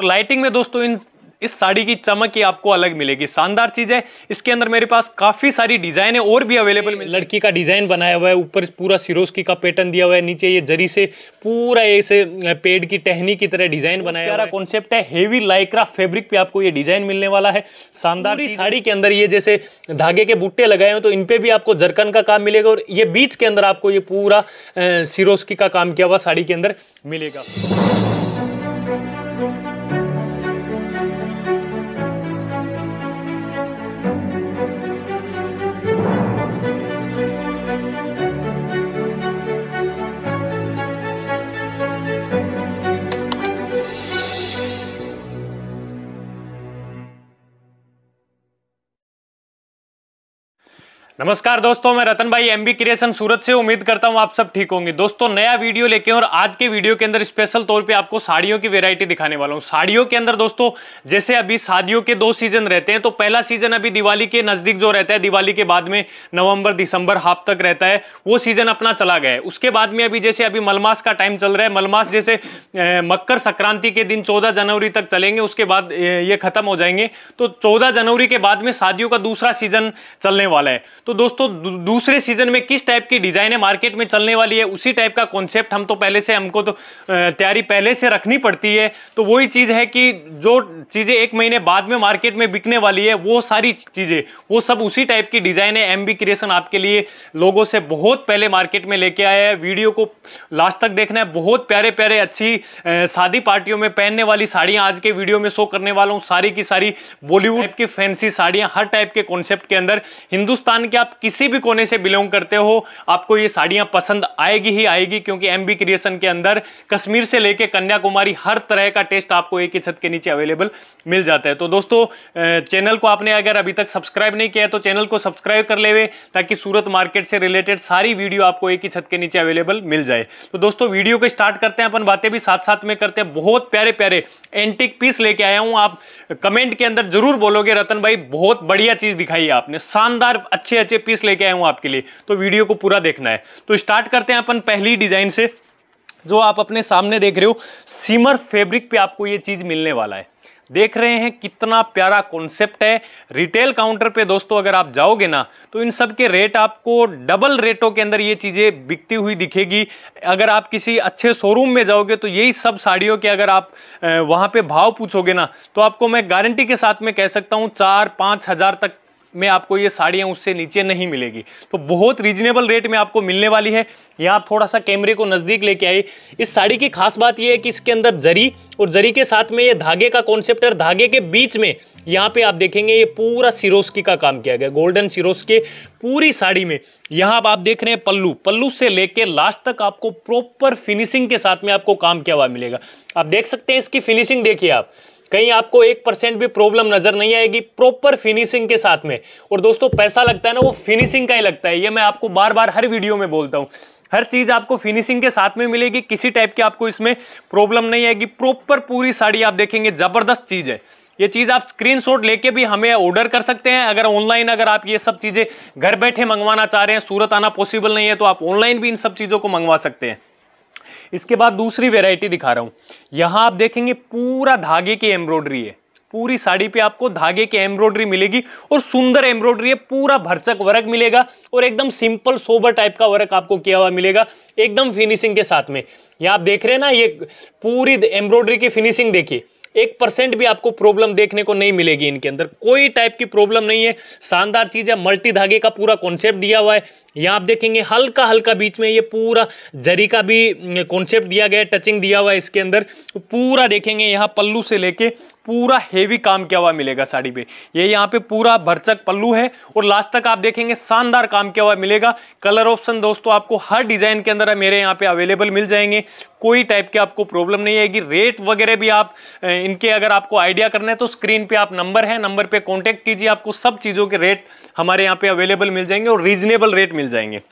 और लाइटिंग में दोस्तों इन इस साड़ी की चमक ही आपको अलग मिलेगी शानदार चीज है इसके अंदर मेरे पास काफी सारी डिजाइन है और भी अवेलेबल लड़की का डिजाइन बनाया हुआ है ऊपर पूरा सिरोस्की का पैटर्न दिया हुआ है नीचे ये जरी से पूरा ऐसे पेड़ की टहनी की तरह डिजाइन बनाया हुआ कॉन्सेप्ट है हेवी लाइक्रा फेब्रिक पे आपको ये डिजाइन मिलने वाला है शानदार साड़ी के अंदर ये जैसे धागे के बुट्टे लगाए हुए तो इनपे भी आपको जरकन का काम मिलेगा और ये बीच के अंदर आपको ये पूरा सिरोस्की का काम किया हुआ साड़ी के अंदर मिलेगा नमस्कार दोस्तों मैं रतन भाई एमबी क्रिएशन सूरत से उम्मीद करता हूं आप सब ठीक होंगे दोस्तों नया वीडियो लेके और आज के वीडियो के अंदर स्पेशल तौर पे आपको साड़ियों की वैरायटी दिखाने वाला हूं साड़ियों के अंदर दोस्तों जैसे अभी शादियों के दो सीजन रहते हैं तो पहला सीजन अभी दिवाली के नजदीक जो रहता है दिवाली के बाद में नवंबर दिसंबर हाफ तक रहता है वो सीजन अपना चला गया है उसके बाद में अभी जैसे अभी मलमास का टाइम चल रहा है मलमास जैसे मकर संक्रांति के दिन चौदह जनवरी तक चलेंगे उसके बाद ये खत्म हो जाएंगे तो चौदह जनवरी के बाद में शादियों का दूसरा सीजन चलने वाला है तो दोस्तों दूसरे सीजन में किस टाइप की डिजाइनें मार्केट में चलने वाली है उसी टाइप का कॉन्सेप्ट हम तो पहले से हमको तो तैयारी पहले से रखनी पड़ती है तो वही चीज़ है कि जो चीज़ें एक महीने बाद में मार्केट में बिकने वाली है वो सारी चीज़ें वो सब उसी टाइप की डिजाइन है एम क्रिएशन आपके लिए लोगों से बहुत पहले मार्केट में लेके आया है वीडियो को लास्ट तक देखना है बहुत प्यारे प्यारे अच्छी शादी पार्टियों में पहनने वाली साड़ियाँ आज के वीडियो में शो करने वाला हूँ सारी की सारी बॉलीवुड की फैंसी साड़ियाँ हर टाइप के कॉन्सेप्ट के अंदर हिंदुस्तान के आप किसी भी कोने से बिलोंग करते हो आपको ये साड़ियाँ पसंद आएगी ही आएगी क्योंकि एम बी क्रिएशन के अंदर कश्मीर से लेकर कन्याकुमारी हर तरह का टेस्ट आपको एक ही छत के नीचे अवेलेबल मिल जाता है तो दोस्तों चैनल को आपने अगर अभी तक सब्सक्राइब नहीं किया है तो चैनल को सब्सक्राइब कर ले ताकि सूरत मार्केट से रिलेटेड सारी वीडियो आपको एक ही छत के नीचे अवेलेबल मिल जाए तो दोस्तों वीडियो को स्टार्ट करते हैं अपन बातें भी साथ साथ में करते हैं बहुत प्यारे प्यारे एंटिक पीस लेके आया हूँ आप कमेंट के अंदर जरूर बोलोगे रतन भाई बहुत बढ़िया चीज दिखाई है आपने शानदार अच्छे अच्छे पीस लेके आया हूँ आपके लिए तो वीडियो को पूरा देखना है तो स्टार्ट करते हैं अपन पहली डिज़ाइन से जो आप अपने सामने देख रहे हो सीमर फैब्रिक पे आपको ये चीज़ मिलने वाला है देख रहे हैं कितना प्यारा कॉन्सेप्ट है रिटेल काउंटर पे दोस्तों अगर आप जाओगे ना तो इन सब के रेट आपको डबल रेटों के अंदर ये चीज़ें बिकती हुई दिखेगी अगर आप किसी अच्छे शोरूम में जाओगे तो यही सब साड़ियों के अगर आप वहाँ पे भाव पूछोगे ना तो आपको मैं गारंटी के साथ में कह सकता हूँ चार पाँच हज़ार तक में आपको ये साड़ियाँ उससे नीचे नहीं मिलेगी तो बहुत रीजनेबल रेट में आपको मिलने वाली है यहाँ आप थोड़ा सा कैमरे को नज़दीक लेके आइए इस साड़ी की खास बात यह है कि इसके अंदर जरी और जरी के साथ में ये धागे का कॉन्सेप्ट है धागे के बीच में यहाँ पे आप देखेंगे ये पूरा सिरोस्की का काम किया गया गोल्डन सिरोस्की पूरी साड़ी में यहाँ आप, आप देख रहे हैं पल्लू पल्लू से लेके लास्ट तक आपको प्रॉपर फिनिशिंग के साथ में आपको काम किया हुआ मिलेगा आप देख सकते हैं इसकी फिनिशिंग देखिए आप कहीं आपको एक परसेंट भी प्रॉब्लम नजर नहीं आएगी प्रॉपर फिनिशिंग के साथ में और दोस्तों पैसा लगता है ना वो फिनिशिंग का ही लगता है ये मैं आपको बार बार हर वीडियो में बोलता हूँ हर चीज़ आपको फिनिशिंग के साथ में मिलेगी किसी टाइप की आपको इसमें प्रॉब्लम नहीं आएगी प्रॉपर पूरी साड़ी आप देखेंगे ज़बरदस्त चीज़ है ये चीज़ आप स्क्रीनशॉट लेके भी हमें ऑर्डर कर सकते हैं अगर ऑनलाइन अगर आप ये सब चीज़ें घर बैठे मंगवाना चाह रहे हैं सूरत आना पॉसिबल नहीं है तो आप ऑनलाइन भी इन सब चीज़ों को मंगवा सकते हैं इसके बाद दूसरी वेराइटी दिखा रहा हूँ यहाँ आप देखेंगे पूरा धागे की एम्ब्रॉयडरी है पूरी साड़ी पे आपको धागे की एम्ब्रॉयडरी मिलेगी और सुंदर एम्ब्रॉयडरी है पूरा भरचक वर्क मिलेगा और एकदम सिंपल सोबर टाइप का वर्क आपको किया हुआ मिलेगा एकदम फिनिशिंग के साथ में यहाँ आप देख रहे हैं ना ये पूरी एम्ब्रॉयडरी की फिनिशिंग देखिए एक परसेंट भी आपको प्रॉब्लम देखने को नहीं मिलेगी इनके अंदर कोई टाइप की प्रॉब्लम नहीं है शानदार चीज़ है मल्टी धागे का पूरा कॉन्सेप्ट दिया हुआ है यहाँ आप देखेंगे हल्का हल्का बीच में ये पूरा जरी का भी कॉन्सेप्ट दिया गया है टचिंग दिया हुआ है इसके अंदर पूरा देखेंगे यहाँ पल्लू से लेके पूरा हेवी काम किया हुआ मिलेगा साड़ी पे ये यहाँ पे पूरा भरचक पल्लू है और लास्ट तक आप देखेंगे शानदार काम किया हुआ मिलेगा कलर ऑप्शन दोस्तों आपको हर डिजाइन के अंदर मेरे यहाँ पे अवेलेबल मिल जाएंगे कोई टाइप की आपको प्रॉब्लम नहीं आएगी रेट वगैरह भी आप इनके अगर आपको आइडिया करना है तो स्क्रीन पे आप नंबर है नंबर पे कांटेक्ट कीजिए आपको सब चीज़ों के रेट हमारे यहाँ पे अवेलेबल मिल जाएंगे और रीजनेबल रेट मिल जाएंगे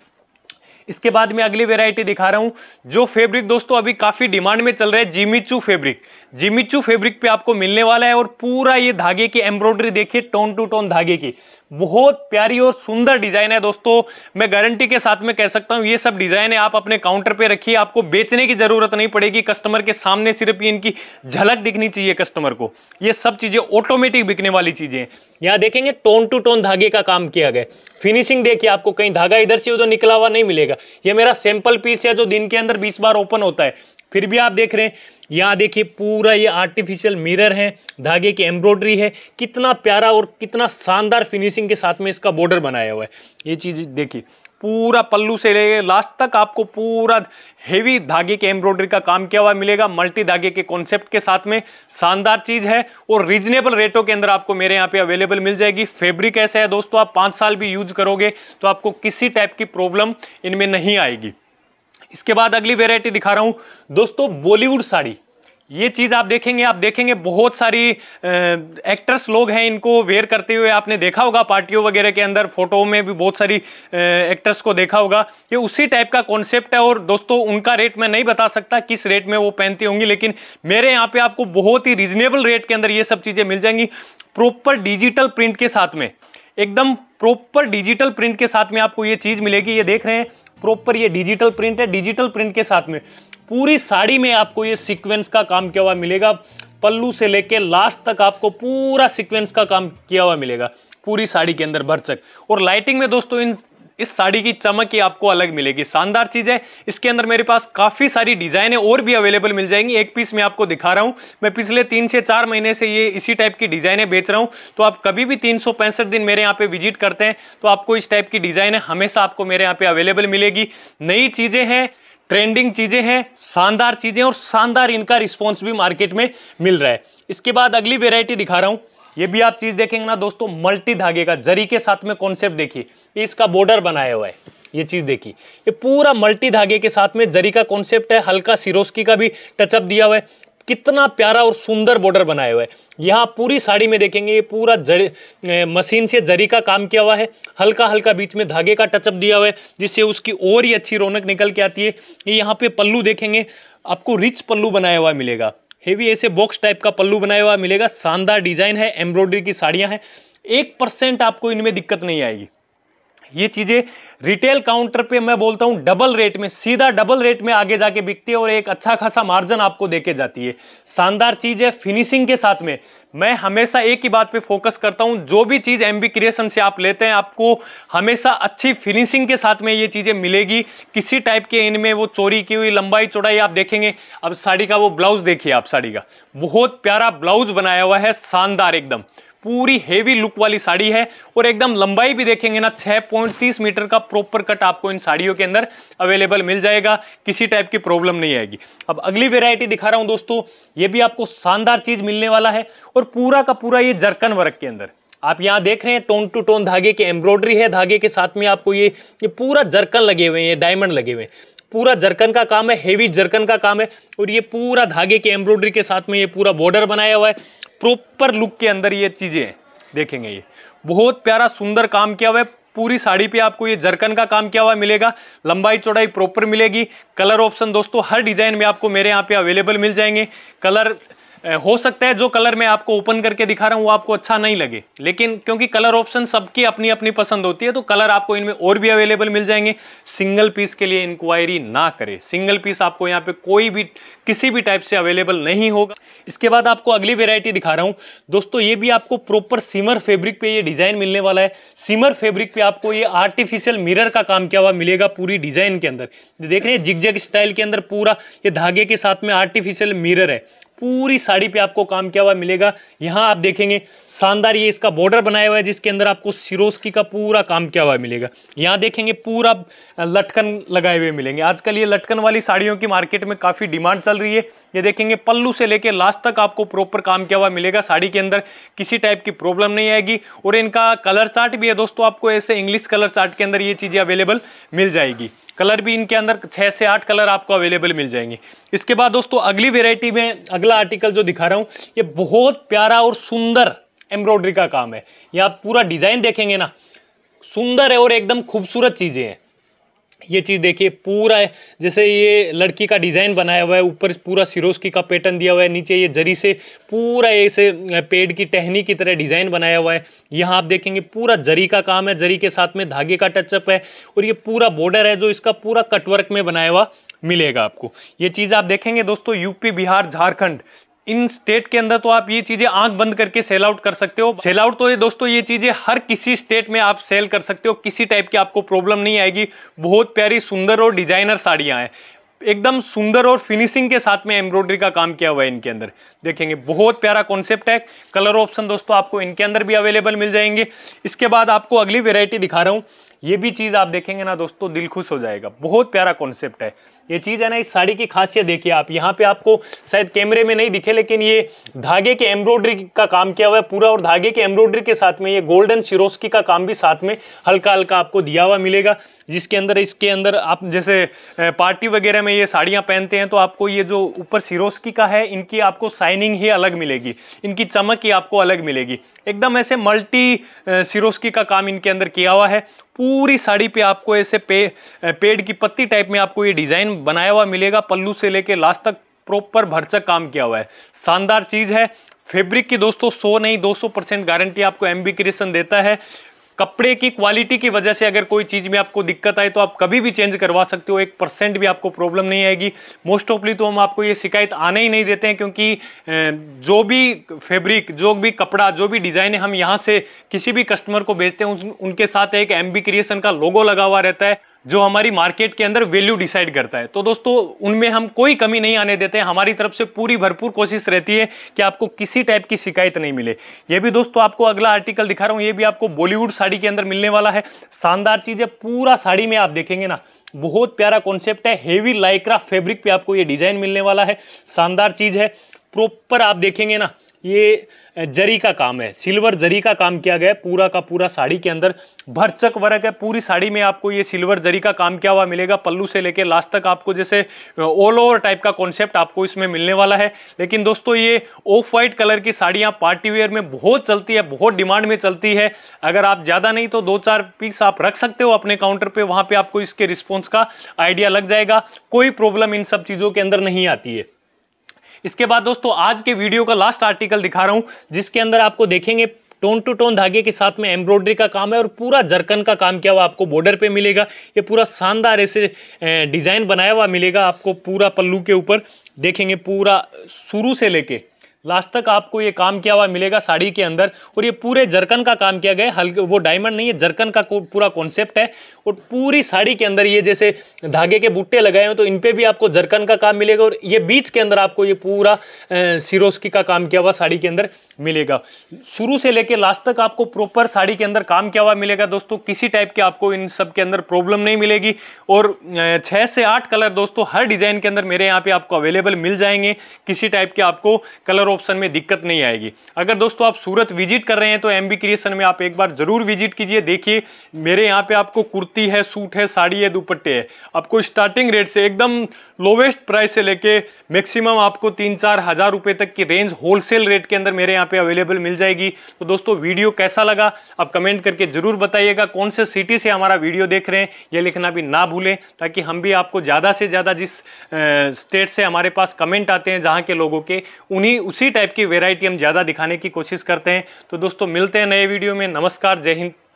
इसके बाद मैं अगली वेरायटी दिखा रहा हूँ जो फेब्रिक दोस्तों अभी काफ़ी डिमांड में चल रहा है जिमीचू फेब्रिक जिमीचू फेब्रिक पे आपको मिलने वाला है और पूरा ये धागे की एम्ब्रॉयडरी देखिए टोन टू टोन धागे की बहुत प्यारी और सुंदर डिजाइन है दोस्तों मैं गारंटी के साथ में कह सकता हूं ये सब डिजाइन है आप अपने काउंटर पे रखिए आपको बेचने की जरूरत नहीं पड़ेगी कस्टमर के सामने सिर्फ इनकी झलक दिखनी चाहिए कस्टमर को ये सब चीजें ऑटोमेटिक बिकने वाली चीजें हैं यहाँ देखेंगे टोन टू टोन धागे का काम किया गया फिनिशिंग देखिए आपको कहीं धागा इधर से उधर निकला हुआ नहीं मिलेगा ये मेरा सैंपल पीस है जो दिन के अंदर बीस बार ओपन होता है फिर भी आप देख रहे हैं यहाँ देखिए पूरा ये आर्टिफिशियल मिरर है धागे की एम्ब्रॉयडरी है कितना प्यारा और कितना शानदार फिनिशिंग के साथ में इसका बॉर्डर बनाया हुआ है ये चीज़ देखिए पूरा पल्लू से लेके लास्ट तक आपको पूरा हेवी धागे के एम्ब्रॉयडरी का काम किया हुआ मिलेगा मल्टी धागे के कॉन्सेप्ट के साथ में शानदार चीज़ है और रीजनेबल रेटों के अंदर आपको मेरे यहाँ पे अवेलेबल मिल जाएगी फैब्रिक ऐसा है दोस्तों आप पाँच साल भी यूज करोगे तो आपको किसी टाइप की प्रॉब्लम इनमें नहीं आएगी इसके बाद अगली वेरायटी दिखा रहा हूँ दोस्तों बॉलीवुड साड़ी ये चीज़ आप देखेंगे आप देखेंगे बहुत सारी एक्ट्रेस लोग हैं इनको वेयर करते हुए आपने देखा होगा पार्टियों वगैरह के अंदर फोटो में भी बहुत सारी एक्ट्रेस को देखा होगा ये उसी टाइप का कॉन्सेप्ट है और दोस्तों उनका रेट मैं नहीं बता सकता किस रेट में वो पहनती होंगी लेकिन मेरे यहाँ पे आपको बहुत ही रिजनेबल रेट के अंदर ये सब चीज़ें मिल जाएंगी प्रॉपर डिजिटल प्रिंट के साथ में एकदम प्रॉपर डिजिटल प्रिंट के साथ में आपको ये चीज़ मिलेगी ये देख रहे हैं प्रॉपर ये डिजिटल प्रिंट है डिजिटल प्रिंट के साथ में पूरी साड़ी में आपको ये सीक्वेंस का काम किया हुआ मिलेगा पल्लू से लेके लास्ट तक आपको पूरा सीक्वेंस का काम किया हुआ मिलेगा पूरी साड़ी के अंदर भरचक और लाइटिंग में दोस्तों इन इस साड़ी की चमक ही आपको अलग मिलेगी शानदार चीज़ है इसके अंदर मेरे पास काफ़ी सारी है और भी अवेलेबल मिल जाएंगी एक पीस मैं आपको दिखा रहा हूं मैं पिछले तीन से चार महीने से ये इसी टाइप की डिजाइने बेच रहा हूं तो आप कभी भी तीन दिन मेरे यहाँ पे विजिट करते हैं तो आपको इस टाइप की डिज़ाइनें हमेशा आपको मेरे यहाँ पे अवेलेबल मिलेगी नई चीज़ें हैं ट्रेंडिंग चीज़ें हैं शानदार चीज़ें और शानदार इनका रिस्पॉन्स भी मार्केट में मिल रहा है इसके बाद अगली वेरायटी दिखा रहा हूँ ये भी आप चीज देखेंगे ना दोस्तों मल्टी धागे का जरी के साथ में कॉन्सेप्ट देखिए इसका बॉर्डर बनाया हुआ है ये चीज देखिए ये पूरा मल्टी धागे के साथ में जरी का कॉन्सेप्ट है हल्का सिरोस्की का भी टचअप दिया हुआ है कितना प्यारा और सुंदर बॉर्डर बनाया हुआ है यहाँ पूरी साड़ी में देखेंगे ये पूरा जड़ मशीन से जरी का काम किया हुआ है हल्का हल्का बीच में धागे का टचअप दिया हुआ है जिससे उसकी और ही अच्छी रौनक निकल के आती है ये यहाँ पे पल्लू देखेंगे आपको रिच पल्लू बनाया हुआ मिलेगा हेवी ऐसे बॉक्स टाइप का पल्लू बनाया हुआ मिलेगा शानदार डिजाइन है एम्ब्रॉयडरी की साड़ियां हैं एक परसेंट आपको इनमें दिक्कत नहीं आएगी ये चीज़ें रिटेल काउंटर पे मैं बोलता हूँ डबल रेट में सीधा डबल रेट में आगे जाके बिकती है और एक अच्छा खासा मार्जिन आपको देके जाती है शानदार चीज़ है फिनिशिंग के साथ में मैं हमेशा एक ही बात पे फोकस करता हूँ जो भी चीज़ एमबी क्रिएशन से आप लेते हैं आपको हमेशा अच्छी फिनिशिंग के साथ में ये चीज़ें मिलेगी किसी टाइप के इनमें वो चोरी की हुई लंबाई चौड़ाई आप देखेंगे अब साड़ी का वो ब्लाउज देखिए आप साड़ी का बहुत प्यारा ब्लाउज बनाया हुआ है शानदार एकदम पूरी हेवी लुक वाली साड़ी है और एकदम लंबाई भी देखेंगे ना 6.30 मीटर का प्रॉपर कट आपको इन साड़ियों के अंदर अवेलेबल मिल जाएगा किसी टाइप की प्रॉब्लम नहीं आएगी अब अगली वेरायटी दिखा रहा हूँ दोस्तों ये भी आपको शानदार चीज मिलने वाला है और पूरा का पूरा ये जरकन वर्क के अंदर आप यहाँ देख रहे हैं टोन टू टोन धागे की एम्ब्रॉयडरी है धागे के साथ में आपको ये ये पूरा जरकन लगे हुए हैं ये डायमंड लगे हुए हैं पूरा जरकन का काम है हेवी जरकन का काम है और ये पूरा धागे के एम्ब्रॉयडरी के साथ में ये पूरा बॉर्डर बनाया हुआ है प्रॉपर लुक के अंदर ये चीज़ें हैं देखेंगे ये बहुत प्यारा सुंदर काम किया हुआ है पूरी साड़ी पे आपको ये जरकन का काम किया हुआ मिलेगा लंबाई चौड़ाई प्रॉपर मिलेगी कलर ऑप्शन दोस्तों हर डिज़ाइन में आपको मेरे यहाँ पे अवेलेबल मिल जाएंगे कलर हो सकता है जो कलर मैं आपको ओपन करके दिखा रहा हूँ वो आपको अच्छा नहीं लगे लेकिन क्योंकि कलर ऑप्शन सबकी अपनी अपनी पसंद होती है तो कलर आपको इनमें और भी अवेलेबल मिल जाएंगे सिंगल पीस के लिए इंक्वायरी ना करें सिंगल पीस आपको यहाँ पे कोई भी किसी भी टाइप से अवेलेबल नहीं होगा इसके बाद आपको अगली वेरायटी दिखा रहा हूँ दोस्तों ये भी आपको प्रॉपर सीमर फेब्रिक पे ये डिज़ाइन मिलने वाला है सीमर फेब्रिक पे आपको ये आर्टिफिशियल मिरर का काम किया हुआ मिलेगा पूरी डिज़ाइन के अंदर देख रहे हैं जिगजग स्टाइल के अंदर पूरा ये धागे के साथ में आर्टिफिशियल मिरर है पूरी साड़ी पे आपको काम किया हुआ मिलेगा यहाँ आप देखेंगे शानदार ये इसका बॉर्डर बनाया हुआ है जिसके अंदर आपको सिरोस्की का पूरा काम किया हुआ मिलेगा यहाँ देखेंगे पूरा लटकन लगाए हुए मिलेंगे आजकल ये लटकन वाली साड़ियों की मार्केट में काफ़ी डिमांड चल रही है ये देखेंगे पल्लू से लेकर लास्ट तक आपको प्रॉपर काम किया हुआ मिलेगा साड़ी के अंदर किसी टाइप की प्रॉब्लम नहीं आएगी और इनका कलर चार्ट भी है दोस्तों आपको ऐसे इंग्लिश कलर चार्ट के अंदर ये चीज़ें अवेलेबल मिल जाएगी कलर भी इनके अंदर छः से आठ कलर आपको अवेलेबल मिल जाएंगे इसके बाद दोस्तों अगली वेराइटी में अगला आर्टिकल जो दिखा रहा हूँ ये बहुत प्यारा और सुंदर एम्ब्रॉयडरी का काम है ये आप पूरा डिज़ाइन देखेंगे ना सुंदर है और एकदम खूबसूरत चीज़ें हैं ये चीज़ देखिए पूरा जैसे ये लड़की का डिज़ाइन बनाया हुआ है ऊपर पूरा सिरोस्की का पैटर्न दिया हुआ है नीचे ये जरी से पूरा ऐसे पेड़ की टहनी की तरह डिज़ाइन बनाया हुआ है यहाँ आप देखेंगे पूरा जरी का काम है जरी के साथ में धागे का टचअप है और ये पूरा बॉर्डर है जो इसका पूरा कटवर्क में बनाया हुआ मिलेगा आपको ये चीज़ आप देखेंगे दोस्तों यूपी बिहार झारखंड इन स्टेट के अंदर तो आप ये चीजें आंख बंद करके सेल आउट कर सकते हो सेल आउट तो ये दोस्तों ये चीजें हर किसी स्टेट में आप सेल कर सकते हो किसी टाइप की आपको प्रॉब्लम नहीं आएगी बहुत प्यारी सुंदर और डिजाइनर साड़ियाँ हैं एकदम सुंदर और फिनिशिंग के साथ में एम्ब्रॉयडरी का काम किया हुआ है इनके अंदर देखेंगे बहुत प्यारा कॉन्सेप्ट है कलर ऑप्शन दोस्तों आपको इनके अंदर भी अवेलेबल मिल जाएंगे इसके बाद आपको अगली वेरायटी दिखा रहा हूँ ये भी चीज़ आप देखेंगे ना दोस्तों दिल खुश हो जाएगा बहुत प्यारा कॉन्सेप्ट है ये चीज़ है ना इस साड़ी की खासियत देखिए आप यहाँ पे आपको शायद कैमरे में नहीं दिखे लेकिन ये धागे के एम्ब्रॉयडरी का काम किया हुआ है पूरा और धागे के एम्ब्रॉयडरी के साथ में ये गोल्डन शिरोस्की का काम भी साथ में हल्का हल्का आपको दिया हुआ मिलेगा जिसके अंदर इसके अंदर आप जैसे पार्टी वगैरह में ये साड़ियाँ पहनते हैं तो आपको ये जो ऊपर शिरोस्की का है इनकी आपको शाइनिंग ही अलग मिलेगी इनकी चमक ही आपको अलग मिलेगी एकदम ऐसे मल्टी शिरोस्की का काम इनके अंदर किया हुआ है पूरी साड़ी पे आपको ऐसे पे पेड़ की पत्ती टाइप में आपको ये डिज़ाइन बनाया हुआ मिलेगा पल्लू से लेके लास्ट तक प्रॉपर भरचक काम किया हुआ है शानदार चीज़ है फैब्रिक की दोस्तों 100 नहीं 200 परसेंट गारंटी आपको एम्बिक्रेशन क्रिएशन देता है कपड़े की क्वालिटी की वजह से अगर कोई चीज़ में आपको दिक्कत आए तो आप कभी भी चेंज करवा सकते हो एक परसेंट भी आपको प्रॉब्लम नहीं आएगी मोस्ट ऑफली तो हम आपको ये शिकायत आने ही नहीं देते हैं क्योंकि जो भी फैब्रिक जो भी कपड़ा जो भी डिज़ाइन हम यहाँ से किसी भी कस्टमर को भेजते हैं उन, उनके साथ एक एम क्रिएशन का लोगो लगा हुआ रहता है जो हमारी मार्केट के अंदर वैल्यू डिसाइड करता है तो दोस्तों उनमें हम कोई कमी नहीं आने देते हैं हमारी तरफ से पूरी भरपूर कोशिश रहती है कि आपको किसी टाइप की शिकायत नहीं मिले ये भी दोस्तों आपको अगला आर्टिकल दिखा रहा हूँ ये भी आपको बॉलीवुड साड़ी के अंदर मिलने वाला है शानदार चीज़ है पूरा साड़ी में आप देखेंगे ना बहुत प्यारा कॉन्सेप्ट है हेवी लाइक्रा फेब्रिक पर आपको ये डिज़ाइन मिलने वाला है शानदार चीज़ है प्रॉपर आप देखेंगे ना ये जरी का काम है सिल्वर जरी का काम किया गया है पूरा का पूरा साड़ी के अंदर भरचक वर्क है पूरी साड़ी में आपको ये सिल्वर जरी का काम किया हुआ मिलेगा पल्लू से लेके लास्ट तक आपको जैसे ऑल ओवर टाइप का कॉन्सेप्ट आपको इसमें मिलने वाला है लेकिन दोस्तों ये ऑफ वाइट कलर की साड़ियाँ पार्टी वेयर में बहुत चलती है बहुत डिमांड में चलती है अगर आप ज़्यादा नहीं तो दो चार पीस आप रख सकते हो अपने काउंटर पर वहाँ पर आपको इसके रिस्पॉन्स का आइडिया लग जाएगा कोई प्रॉब्लम इन सब चीज़ों के अंदर नहीं आती है इसके बाद दोस्तों आज के वीडियो का लास्ट आर्टिकल दिखा रहा हूँ जिसके अंदर आपको देखेंगे टोन टू टोन धागे के साथ में एम्ब्रॉयडरी का काम है और पूरा जरकन का काम किया हुआ आपको बॉर्डर पे मिलेगा ये पूरा शानदार ऐसे डिज़ाइन बनाया हुआ मिलेगा आपको पूरा पल्लू के ऊपर देखेंगे पूरा शुरू से लेके लास्ट तक आपको ये काम किया हुआ मिलेगा साड़ी के अंदर और ये पूरे जरकन का काम किया गया हल्के वो डायमंड नहीं है जरकन का पूरा कॉन्सेप्ट है और पूरी साड़ी के अंदर ये जैसे धागे के बुट्टे लगाए हैं तो इन पर भी आपको जरकन का काम मिलेगा और ये बीच के अंदर आपको ये पूरा सिरोस्की का काम किया हुआ साड़ी के अंदर मिलेगा शुरू से लेकर लास्ट तक आपको प्रॉपर साड़ी के अंदर काम किया हुआ मिलेगा दोस्तों किसी टाइप के आपको इन सब के अंदर प्रॉब्लम नहीं मिलेगी और छः से आठ कलर दोस्तों हर डिज़ाइन के अंदर मेरे यहाँ पे आपको अवेलेबल मिल जाएंगे किसी टाइप के आपको कलर ऑप्शन में दिक्कत नहीं आएगी अगर दोस्तों आप सूरत विजिट कर रहे हैं तो एम क्रिएशन में आप एक बार ज़रूर विजिट कीजिए देखिए मेरे यहाँ पे आपको कुर्ती है सूट है साड़ी है दुपट्टे है आपको स्टार्टिंग रेट से एकदम लोवेस्ट प्राइस से लेके मैक्सिमम आपको तीन चार हज़ार रुपये तक की रेंज होलसेल रेट के अंदर मेरे यहाँ पे अवेलेबल मिल जाएगी तो दोस्तों वीडियो कैसा लगा आप कमेंट करके ज़रूर बताइएगा कौन से सिटी से हमारा वीडियो देख रहे हैं ये लिखना भी ना भूलें ताकि हम भी आपको ज़्यादा से ज़्यादा जिस स्टेट से हमारे पास कमेंट आते हैं जहाँ के लोगों के उन्हीं उस उसी टाइप की वेराइटी हम ज़्यादा दिखाने की कोशिश करते हैं तो दोस्तों मिलते हैं नए वीडियो में नमस्कार जय हिंद